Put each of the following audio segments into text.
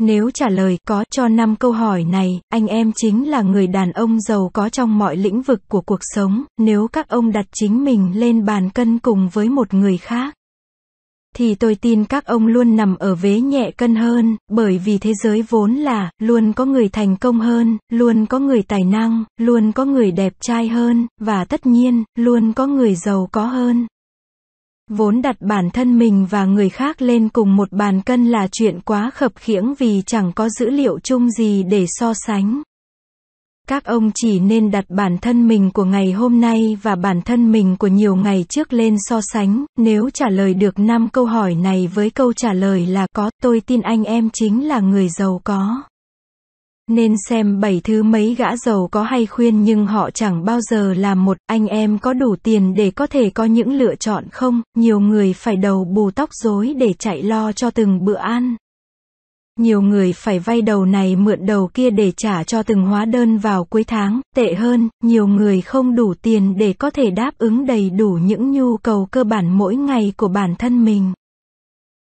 Nếu trả lời có cho 5 câu hỏi này, anh em chính là người đàn ông giàu có trong mọi lĩnh vực của cuộc sống, nếu các ông đặt chính mình lên bàn cân cùng với một người khác thì tôi tin các ông luôn nằm ở vế nhẹ cân hơn, bởi vì thế giới vốn là, luôn có người thành công hơn, luôn có người tài năng, luôn có người đẹp trai hơn, và tất nhiên, luôn có người giàu có hơn. Vốn đặt bản thân mình và người khác lên cùng một bàn cân là chuyện quá khập khiễng vì chẳng có dữ liệu chung gì để so sánh. Các ông chỉ nên đặt bản thân mình của ngày hôm nay và bản thân mình của nhiều ngày trước lên so sánh, nếu trả lời được 5 câu hỏi này với câu trả lời là có, tôi tin anh em chính là người giàu có. Nên xem bảy thứ mấy gã giàu có hay khuyên nhưng họ chẳng bao giờ làm một, anh em có đủ tiền để có thể có những lựa chọn không, nhiều người phải đầu bù tóc rối để chạy lo cho từng bữa ăn. Nhiều người phải vay đầu này mượn đầu kia để trả cho từng hóa đơn vào cuối tháng, tệ hơn, nhiều người không đủ tiền để có thể đáp ứng đầy đủ những nhu cầu cơ bản mỗi ngày của bản thân mình.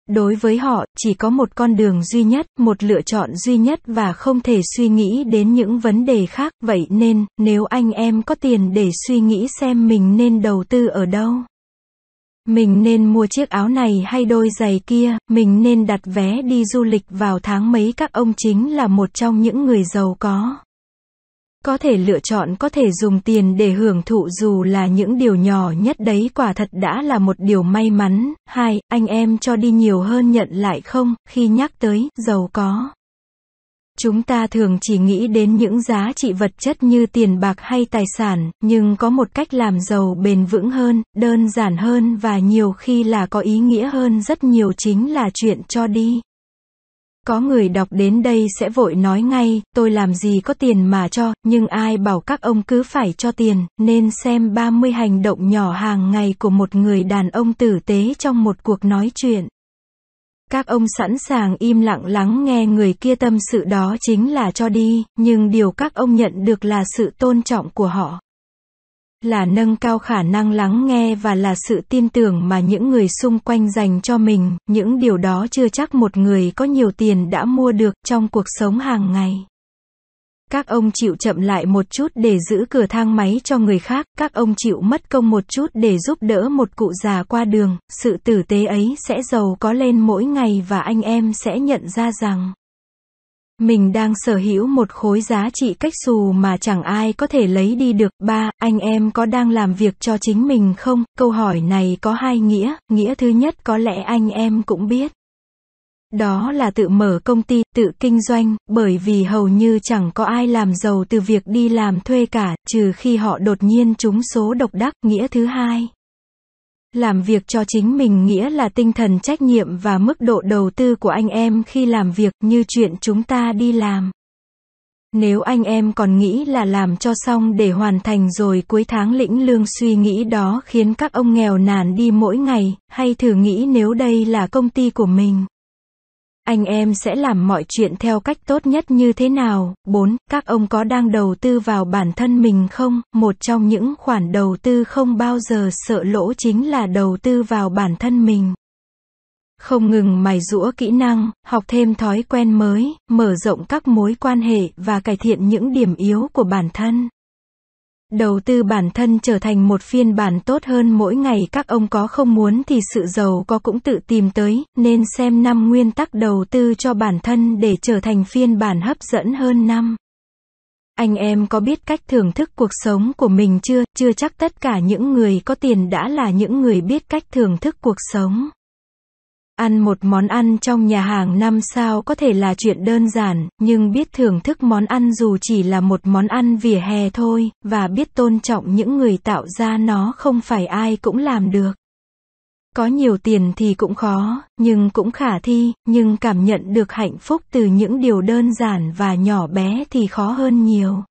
Đối với họ, chỉ có một con đường duy nhất, một lựa chọn duy nhất và không thể suy nghĩ đến những vấn đề khác, vậy nên, nếu anh em có tiền để suy nghĩ xem mình nên đầu tư ở đâu. Mình nên mua chiếc áo này hay đôi giày kia, mình nên đặt vé đi du lịch vào tháng mấy các ông chính là một trong những người giàu có có thể lựa chọn có thể dùng tiền để hưởng thụ dù là những điều nhỏ nhất đấy quả thật đã là một điều may mắn. Hai, anh em cho đi nhiều hơn nhận lại không, khi nhắc tới, giàu có. Chúng ta thường chỉ nghĩ đến những giá trị vật chất như tiền bạc hay tài sản, nhưng có một cách làm giàu bền vững hơn, đơn giản hơn và nhiều khi là có ý nghĩa hơn rất nhiều chính là chuyện cho đi. Có người đọc đến đây sẽ vội nói ngay, tôi làm gì có tiền mà cho, nhưng ai bảo các ông cứ phải cho tiền, nên xem 30 hành động nhỏ hàng ngày của một người đàn ông tử tế trong một cuộc nói chuyện. Các ông sẵn sàng im lặng lắng nghe người kia tâm sự đó chính là cho đi, nhưng điều các ông nhận được là sự tôn trọng của họ là nâng cao khả năng lắng nghe và là sự tin tưởng mà những người xung quanh dành cho mình, những điều đó chưa chắc một người có nhiều tiền đã mua được trong cuộc sống hàng ngày. Các ông chịu chậm lại một chút để giữ cửa thang máy cho người khác, các ông chịu mất công một chút để giúp đỡ một cụ già qua đường, sự tử tế ấy sẽ giàu có lên mỗi ngày và anh em sẽ nhận ra rằng mình đang sở hữu một khối giá trị cách xù mà chẳng ai có thể lấy đi được. Ba, anh em có đang làm việc cho chính mình không? Câu hỏi này có hai nghĩa, nghĩa thứ nhất có lẽ anh em cũng biết. Đó là tự mở công ty, tự kinh doanh, bởi vì hầu như chẳng có ai làm giàu từ việc đi làm thuê cả, trừ khi họ đột nhiên trúng số độc đắc. Nghĩa thứ hai làm việc cho chính mình nghĩa là tinh thần trách nhiệm và mức độ đầu tư của anh em khi làm việc như chuyện chúng ta đi làm nếu anh em còn nghĩ là làm cho xong để hoàn thành rồi cuối tháng lĩnh lương suy nghĩ đó khiến các ông nghèo nàn đi mỗi ngày, hay thử nghĩ nếu đây là công ty của mình anh em sẽ làm mọi chuyện theo cách tốt nhất như thế nào? 4. Các ông có đang đầu tư vào bản thân mình không? Một trong những khoản đầu tư không bao giờ sợ lỗ chính là đầu tư vào bản thân mình. Không ngừng mài rũa kỹ năng, học thêm thói quen mới, mở rộng các mối quan hệ và cải thiện những điểm yếu của bản thân. Đầu tư bản thân trở thành một phiên bản tốt hơn mỗi ngày các ông có không muốn thì sự giàu có cũng tự tìm tới, nên xem năm nguyên tắc đầu tư cho bản thân để trở thành phiên bản hấp dẫn hơn năm. Anh em có biết cách thưởng thức cuộc sống của mình chưa? Chưa chắc tất cả những người có tiền đã là những người biết cách thưởng thức cuộc sống. Ăn một món ăn trong nhà hàng năm sao có thể là chuyện đơn giản, nhưng biết thưởng thức món ăn dù chỉ là một món ăn vỉa hè thôi, và biết tôn trọng những người tạo ra nó không phải ai cũng làm được. Có nhiều tiền thì cũng khó, nhưng cũng khả thi, nhưng cảm nhận được hạnh phúc từ những điều đơn giản và nhỏ bé thì khó hơn nhiều.